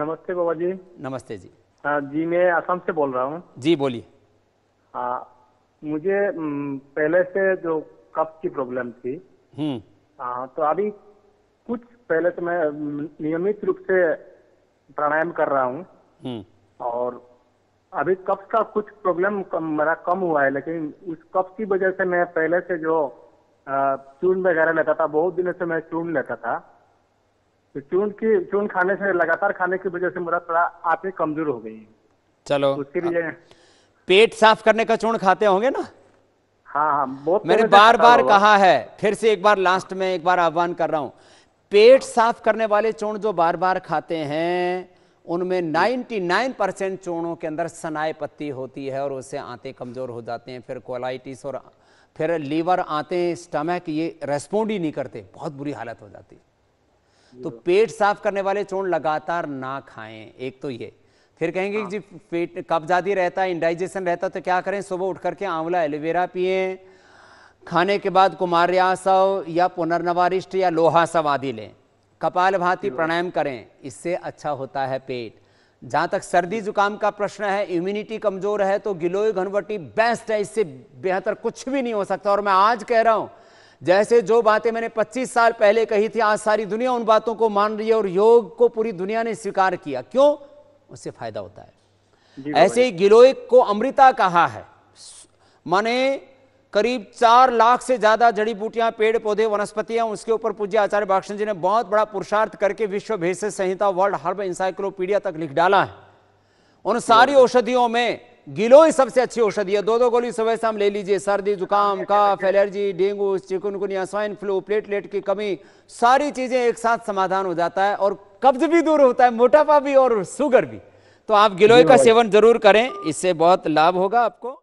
नमस्ते बाबा जी नमस्ते जी आ, जी मैं आसाम से बोल रहा हूँ जी बोलिए मुझे पहले से जो कफ की प्रॉब्लम थी हाँ तो अभी कुछ पहले से मैं नियमित रूप से प्राणायाम कर रहा हूँ हम्म। और अभी कफ का कुछ प्रॉब्लम मेरा कम हुआ है लेकिन उस कफ की वजह से मैं पहले से जो चूर्ण वगैरह लेता था बहुत दिनों से मैं चूर्ण लेता था तो चून की चून खाने से लगातार खाने की वजह से मेरा थोड़ा आंखें कमजोर हो गई चलो उसके लिए पेट साफ करने का चून खाते होंगे ना हाँ हाँ बहुत मैंने बार बार कहा है फिर से एक बार लास्ट में एक बार आह्वान कर रहा हूं पेट साफ करने वाले चूर्ण जो बार बार खाते हैं उनमें 99 परसेंट चूर्णों के अंदर सनाए पत्ती होती है और उससे आते कमज़ोर हो जाते हैं फिर कोलाइटिस और फिर लीवर आते स्टमक ये रेस्पोंड ही नहीं करते बहुत बुरी हालत हो जाती है तो पेट साफ करने वाले चूर्ण लगातार ना खाएं एक तो ये फिर कहेंगे हाँ। जी पेट कब्जादी रहता है इंडाइजेशन रहता है तो क्या करें सुबह उठ करके आंवला एलोवेरा पिए खाने के बाद कुमार्यासव या पुनर्नवारिष्ट या लोहासव आदि लें कपाल भाती प्राणायाम करें इससे अच्छा होता है पेट जहां तक सर्दी जुकाम का प्रश्न है इम्यूनिटी कमजोर है तो गिलोय घनवटी बेस्ट है इससे बेहतर कुछ भी नहीं हो सकता और मैं आज कह रहा हूं जैसे जो बातें मैंने 25 साल पहले कही थी आज सारी दुनिया उन बातों को मान रही है और योग को पूरी दुनिया ने स्वीकार किया क्यों उससे फायदा होता है ऐसे ही गिलोय को अमृता कहा है माने करीब चार लाख से ज्यादा जड़ी बूटियां पेड़ पौधे वनस्पतियां उसके ऊपर पूज्य आचार्य भाषण जी ने बहुत बड़ा पुरुषार्थ करके विश्व भेष संहिता वर्ल्ड हर्ब इंसाइक्लोपीडिया तक लिख डाला है उन सारी औषधियों में गिलोई सबसे अच्छी औषधि है दो दो गोली सुबह शाम ले लीजिए सर्दी जुकाम cough allergy dengue chikungunya swine flu platelet की कमी सारी चीजें एक साथ समाधान हो जाता है और कब्ज भी दूर होता है मोटापा भी और शुगर भी तो आप गिलोय का सेवन जरूर करें इससे बहुत लाभ होगा आपको